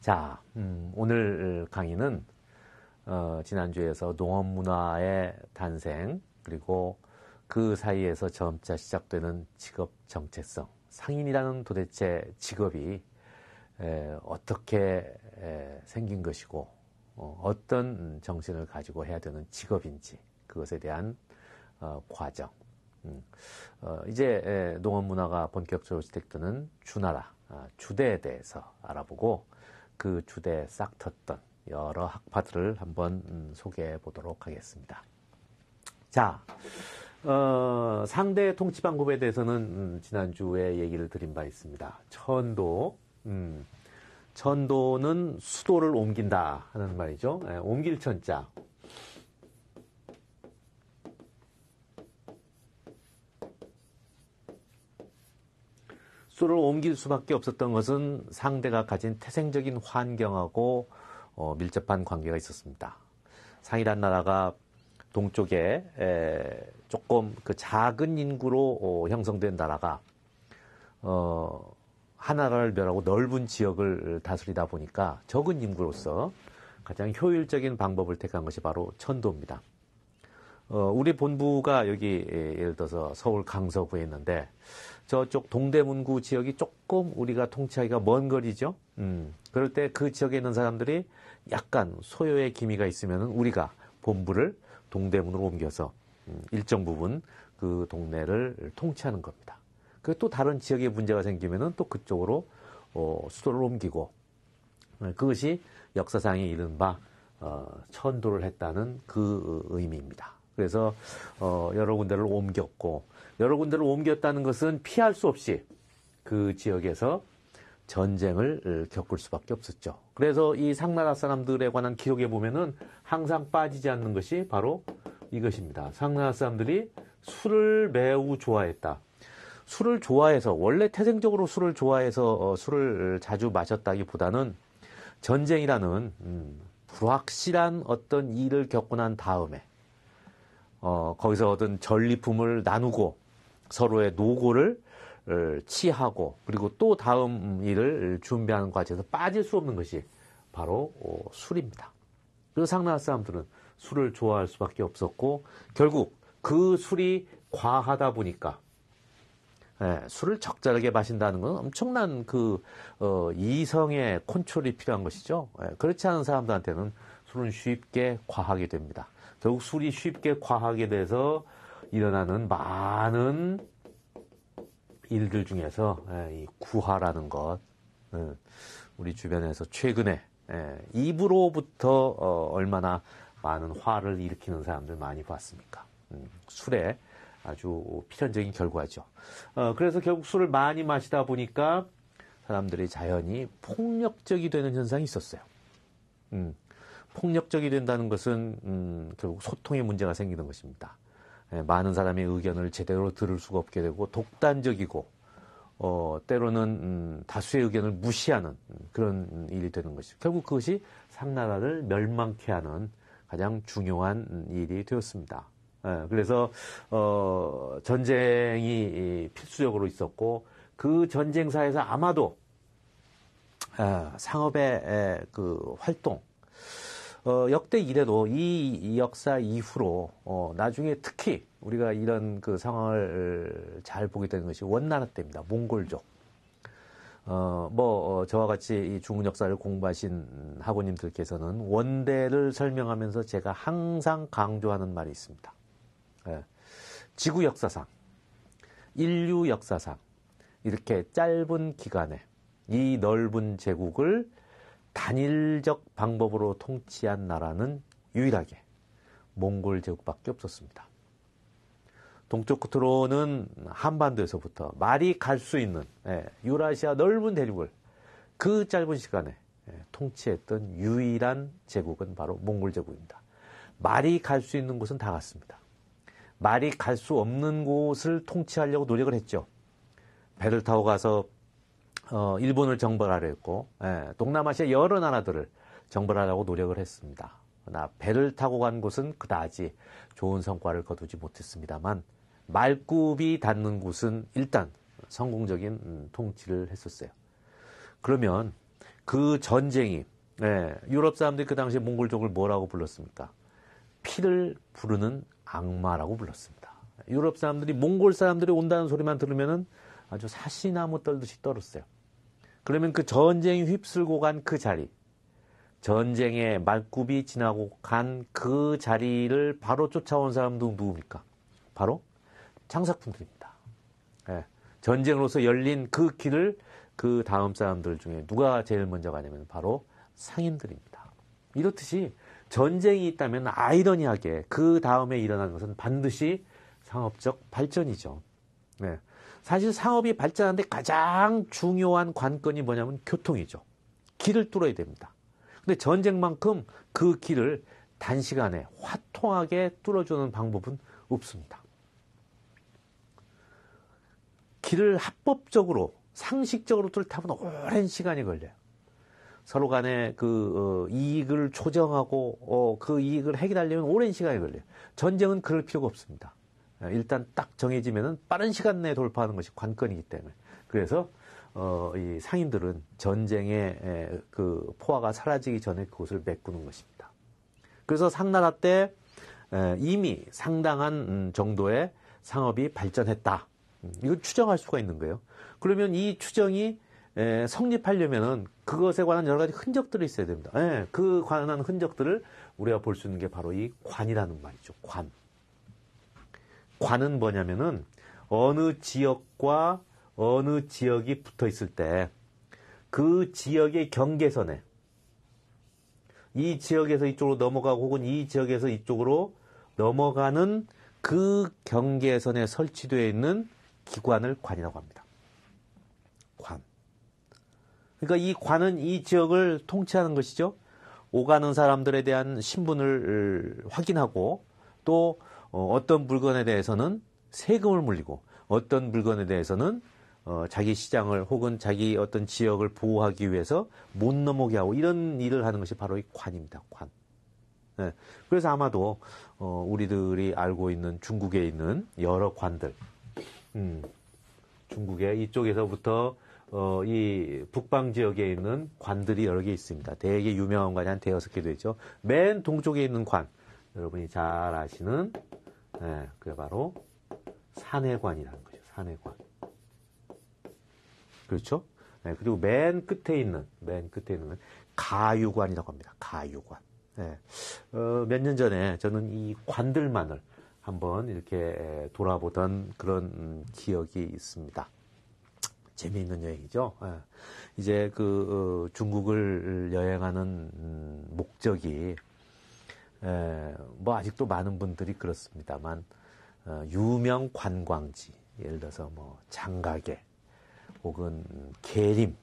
자, 음, 오늘 강의는 어, 지난주에서 농업 문화의 탄생 그리고 그 사이에서 점차 시작되는 직업 정체성, 상인이라는 도대체 직업이 에, 어떻게 에, 생긴 것이고 어, 어떤 정신을 가지고 해야 되는 직업인지 그것에 대한 어, 과정. 음, 어, 이제 에, 농업 문화가 본격적으로 시작되는 주나라, 아, 주대에 대해서 알아보고 그 주대에 싹텄던 여러 학파들을 한번 음, 소개해 보도록 하겠습니다. 자, 어, 상대 통치 방법에 대해서는 음, 지난주에 얘기를 드린 바 있습니다. 천도, 음, 천도는 수도를 옮긴다 하는 말이죠. 예, 옮길 천자, 숙소를 옮길 수밖에 없었던 것은 상대가 가진 태생적인 환경하고 어, 밀접한 관계가 있었습니다. 상이란 나라가 동쪽에 에, 조금 그 작은 인구로 어, 형성된 나라가 어, 하나를 멸하고 넓은 지역을 다스리다 보니까 적은 인구로서 가장 효율적인 방법을 택한 것이 바로 천도입니다. 어, 우리 본부가 여기 예, 예를 들어서 서울 강서구에 있는데 저쪽 동대문구 지역이 조금 우리가 통치하기가 먼 거리죠. 음, 그럴 때 그 지역에 있는 사람들이 약간 소요의 기미가 있으면 우리가 본부를 동대문으로 옮겨서 음, 일정 부분 그 동네를 통치하는 겁니다. 그또 다른 지역에 문제가 생기면또 그쪽으로 어, 수도를 옮기고 네, 그것이 역사상에 이른바 어, 천도를 했다는 그 의미입니다. 그래서 어, 여러 군데를 옮겼고 여러 군데를 옮겼다는 것은 피할 수 없이 그 지역에서 전쟁을 어, 겪을 수밖에 없었죠. 그래서 이 상나라 사람들에 관한 기록에 보면은 항상 빠지지 않는 것이 바로 이것입니다. 상나라 사람들이 술을 매우 좋아했다. 술을 좋아해서 원래 태생적으로 술을 좋아해서 어, 술을 자주 마셨다기보다는 전쟁이라는 음, 불확실한 어떤 일을 겪고 난 다음에 어, 거기서 얻은 전리품을 나누고 서로의 노고를 어, 치하고 그리고 또 다음 일을 준비하는 과정에서 빠질 수 없는 것이 바로 어, 술입니다. 그 상나라 사람들은 술을 좋아할 수밖에 없었고 결국 그 술이 과하다 보니까 예, 술을 적절하게 마신다는 건 엄청난 그 어, 이성의 콘트롤이 필요한 것이죠. 예, 그렇지 않은 사람들한테는 술은 쉽게 과하게 됩니다. 결국 술이 쉽게 과하게 돼서 일어나는 많은 일들 중에서 예, 이 구하라는 것 예, 우리 주변에서 최근에 예, 입으로부터 어, 얼마나 많은 화를 일으키는 사람들 많이 봤습니까? 음, 술에 아주 필연적인 결과죠. 어, 그래서 결국 술을 많이 마시다 보니까 사람들이 자연히 폭력적이 되는 현상이 있었어요. 음, 폭력적이 된다는 것은 음, 결국 소통의 문제가 생기는 것입니다. 예, 많은 사람의 의견을 제대로 들을 수가 없게 되고 독단적이고 어, 때로는 음, 다수의 의견을 무시하는 그런 일이 되는 것이죠. 결국 그것이 삼나라를 멸망케 하는 가장 중요한 일이 되었습니다. 예, 그래서 어, 전쟁이 필수적으로 있었고 그 전쟁사에서 아마도 예, 상업의 그 활동 어, 역대 이래도이 역사 이후로 어, 나중에 특히 우리가 이런 그 상황을 잘 보게 되는 것이 원나라 때입니다. 몽골족. 어, 뭐, 어, 저와 같이 이 중국 역사를 공부하신 학우님들께서는 원대를 설명하면서 제가 항상 강조하는 말이 있습니다. 예. 지구 역사상, 인류 역사상, 이렇게 짧은 기간에 이 넓은 제국을 단일적 방법으로 통치한 나라는 유일하게 몽골 제국밖에 없었습니다. 동쪽 끝으로는 한반도에서부터 말이 갈 수 있는 예, 유라시아 넓은 대륙을 그 짧은 시간에 예, 통치했던 유일한 제국은 바로 몽골 제국입니다. 말이 갈 수 있는 곳은 다 갔습니다. 말이 갈 수 없는 곳을 통치하려고 노력을 했죠. 배를 타고 가서 어, 일본을 정벌하려 했고 예, 동남아시아 여러 나라들을 정벌하려고 노력을 했습니다. 나 배를 타고 간 곳은 그다지 좋은 성과를 거두지 못했습니다만 말굽이 닿는 곳은 일단 성공적인 음, 통치를 했었어요. 그러면 그 전쟁이 예, 유럽 사람들이 그 당시에 몽골족을 뭐라고 불렀습니까? 피를 부르는 악마라고 불렀습니다. 유럽 사람들이 몽골 사람들이 온다는 소리만 들으면은 아주 사시나무 떨듯이 떨었어요. 그러면 그 전쟁이 휩쓸고 간 그 자리, 전쟁의 말굽이 지나고 간 그 자리를 바로 쫓아온 사람도 누굽니까? 바로 창사품들입니다. 예. 전쟁으로서 열린 그 길을 그 다음 사람들 중에 누가 제일 먼저 가냐면 바로 상인들입니다. 이렇듯이 전쟁이 있다면 아이러니하게 그 다음에 일어나는 것은 반드시 상업적 발전이죠. 네. 사실 상업이 발전하는데 가장 중요한 관건이 뭐냐면 교통이죠. 길을 뚫어야 됩니다. 근데 전쟁만큼 그 길을 단시간에 화통하게 뚫어주는 방법은 없습니다. 길을 합법적으로 상식적으로 뚫다보면 오랜 시간이 걸려요. 서로 간에 그 어, 이익을 조정하고 어, 그 이익을 해결하려면 오랜 시간이 걸려요. 전쟁은 그럴 필요가 없습니다. 어, 일단 딱 정해지면은 빠른 시간 내에 돌파하는 것이 관건이기 때문에 그래서 어, 이 상인들은 전쟁의 그 포화가 사라지기 전에 그곳을 메꾸는 것입니다. 그래서 상나라 때 이미 상당한 음, 정도의 상업이 발전했다. 음, 이거 추정할 수가 있는 거예요. 그러면 이 추정이 성립하려면은 그것에 관한 여러 가지 흔적들이 있어야 됩니다. 예, 그 관한 흔적들을 우리가 볼 수 있는 게 바로 이 관이라는 말이죠. 관. 관은 뭐냐면은 어느 지역과 어느 지역이 붙어 있을 때 그 지역의 경계선에 이 지역에서 이쪽으로 넘어가고 혹은 이 지역에서 이쪽으로 넘어가는 그 경계선에 설치되어 있는 기관을 관이라고 합니다. 관. 그러니까 이 관은 이 지역을 통치하는 것이죠. 오가는 사람들에 대한 신분을 확인하고 또 어, 어떤 물건에 대해서는 세금을 물리고 어떤 물건에 대해서는 어, 자기 시장을 혹은 자기 어떤 지역을 보호하기 위해서 못 넘어오게 하고 이런 일을 하는 것이 바로 이 관입니다. 관. 네. 그래서 아마도 어, 우리들이 알고 있는 중국에 있는 여러 관들, 음, 중국의 이쪽에서부터 어, 이 북방 지역에 있는 관들이 여러 개 있습니다. 되게 유명한 관이 한 대여섯 개 되죠. 맨 동쪽에 있는 관, 여러분이 잘 아시는 예, 그게 바로 사내관이라는 거죠. 사내관 그렇죠? 예, 그리고 맨 끝에 있는, 맨 끝에 있는 가유관이라고 합니다. 가유관. 예, 어, 몇년 전에 저는 이 관들만을 한번 이렇게 예, 돌아보던 그런 음, 기억이 있습니다. 재미있는 여행이죠. 예. 이제 그 어, 중국을 여행하는 음, 목적이 에, 예, 뭐 아직도 많은 분들이 그렇습니다만 어, 유명 관광지 예를 들어서 뭐 장가계 혹은 계림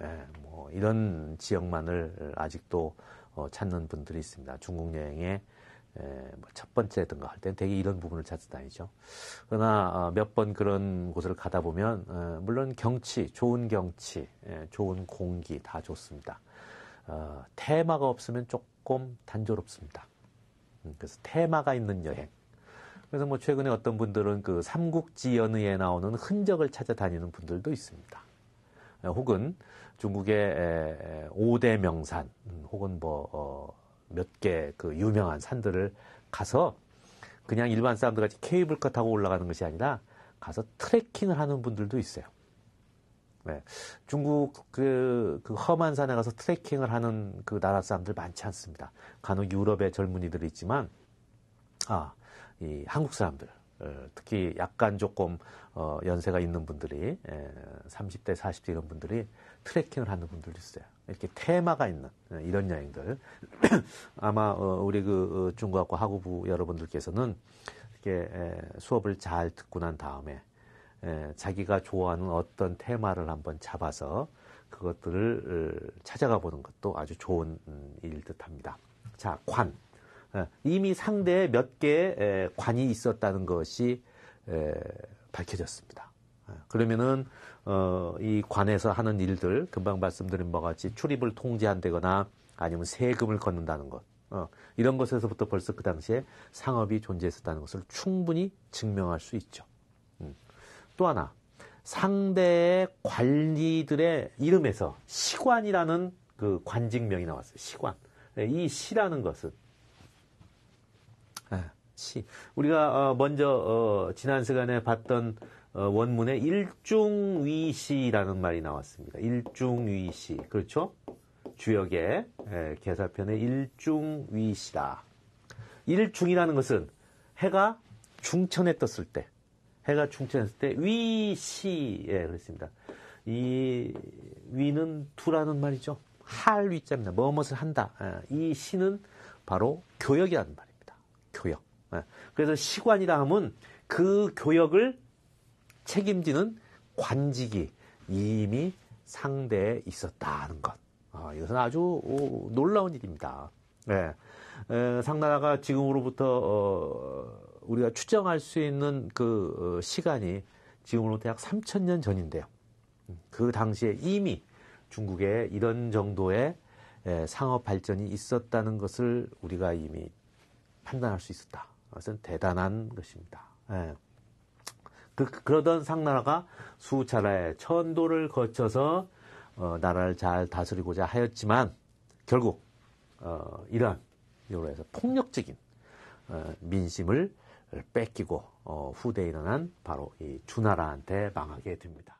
에, 예, 뭐 이런 지역만을 아직도 어, 찾는 분들이 있습니다. 중국 여행에 예, 뭐 첫 번째든가 할 때는 되게 이런 부분을 찾아다니죠. 그러나 어, 몇번 그런 곳을 가다 보면 어, 물론 경치, 좋은 경치, 좋은 공기 다 좋습니다. 어, 테마가 없으면 조금 조금 단조롭습니다. 음, 그래서 테마가 있는 여행. 그래서 뭐 최근에 어떤 분들은 그 삼국지 연의에 나오는 흔적을 찾아다니는 분들도 있습니다. 혹은 중국의 5대 명산, 음, 혹은 뭐, 어, 몇개 그 유명한 산들을 가서 그냥 일반 사람들 같이 케이블카 타고 올라가는 것이 아니라 가서 트레킹을 하는 분들도 있어요. 네. 중국 그, 그 험한 산에 가서 트레킹을 하는 그 나라 사람들 많지 않습니다. 간혹 유럽의 젊은이들이 있지만, 아, 이 한국 사람들, 어, 특히 약간 조금 어, 연세가 있는 분들이 30대, 예, 40대 이런 분들이 트레킹을 하는 분들도 있어요. 이렇게 테마가 있는 예, 이런 여행들 아마 어, 우리 그 어, 중국학과 학우부 여러분들께서는 이렇게 예, 수업을 잘 듣고 난 다음에 예, 자기가 좋아하는 어떤 테마를 한번 잡아서 그것들을 어, 찾아가 보는 것도 아주 좋은 음, 일 듯합니다. 자, 관. 예, 이미 상대에 몇 개의 관이 있었다는 것이 밝혀졌습니다. 예, 그러면은 어, 이 관에서 하는 일들 금방 말씀드린 바와 같이 출입을 통제한다거나 아니면 세금을 걷는다는 것 어, 이런 것에서부터 벌써 그 당시에 상업이 존재했었다는 것을 충분히 증명할 수 있죠. 또 하나 상대의 관리들의 이름에서 시관이라는 그 관직명이 나왔어요. 시관. 네, 이 시라는 것은 네. 시. 우리가 어, 먼저 어, 지난 시간에 봤던 어, 원문에 일중위시라는 말이 나왔습니다. 일중위시. 그렇죠? 주역의 예, 개사편의 일중위시다. 일중이라는 것은 해가 중천에 떴을 때 해가 충천했을 때 위시에 예, 그랬습니다. 이 위는 두라는 말이죠. 할 위자입니다. 무엇을 한다. 예, 이 시는 바로 교역이라는 말입니다. 교역. 예, 그래서 시관이라 함은 그 교역을 책임지는 관직이 이미 상대에 있었다는 것. 아, 이것은 아주 놀라운 일입니다. 상나라가 지금으로부터 어, 우리가 추정할 수 있는 그 어, 시간이 지금으로부터 약3 0년 전인데요. 그 당시에 이미 중국에 이런 정도의 예, 상업 발전이 있었다는 것을 우리가 이미 판단할 수 있었다. 그것은 대단한 것입니다. 예. 그, 그러던 상나라가 수차례 천도를 거쳐서 어, 나라를 잘 다스리고자 하였지만 결국 어, 이러한 요로에서 폭력적인 어, 민심을 뺏기고 어, 후대에 일어난 바로 이 주나라한테 망하게 됩니다.